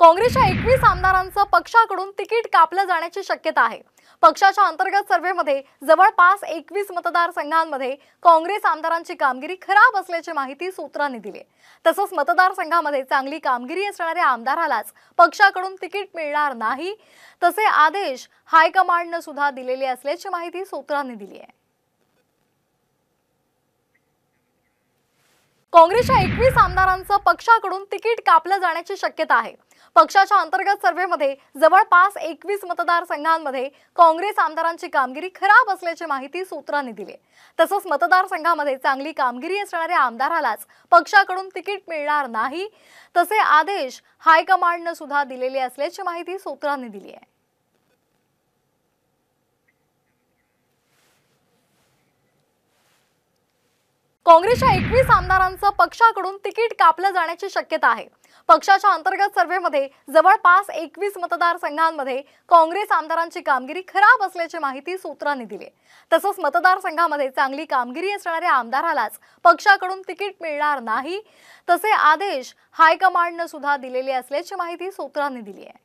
काँग्रेसच्या एकवीस आमदारांचं पक्षाकडून तिकीट कापलं जाण्याची शक्यता आहे पक्षाच्या अंतर्गत सर्व्हेमध्ये जवळपास एकवीस मतदारसंघांमध्ये काँग्रेस आमदारांची कामगिरी खराब असल्याची माहिती सूत्रांनी दिली तसंच मतदारसंघामध्ये चांगली कामगिरी असणाऱ्या आमदारालाच पक्षाकडून तिकीट मिळणार नाही तसे आदेश हायकमांडनं सुद्धा दिलेले असल्याची माहिती सूत्रांनी दिली आहे काँग्रेसच्या एकवीस आमदारांचं पक्षाकडून तिकीट कापलं जाण्याची शक्यता आहे पक्षाच्या अंतर्गत सर्व्हेमध्ये जवळपास एकवीस मतदारसंघांमध्ये काँग्रेस आमदारांची कामगिरी खराब असल्याची माहिती सूत्रांनी दिली तसंच मतदारसंघामध्ये चांगली कामगिरी असणाऱ्या आमदारालाच पक्षाकडून तिकीट मिळणार नाही तसे आदेश हायकमांडनं सुद्धा दिलेले असल्याची माहिती सूत्रांनी दिली आहे काँग्रेसच्या एकवीस आमदारांचं पक्षाकडून तिकीट कापलं जाण्याची शक्यता आहे पक्षाच्या अंतर्गत सर्व्हेमध्ये जवळपास एकवीस मतदारसंघांमध्ये काँग्रेस आमदारांची कामगिरी खराब असल्याची माहिती सूत्रांनी दिली तसंच मतदारसंघामध्ये चांगली कामगिरी असणाऱ्या आमदारालाच पक्षाकडून तिकीट मिळणार नाही तसे आदेश हायकमांडनं सुद्धा दिलेले असल्याची माहिती सूत्रांनी दिली आहे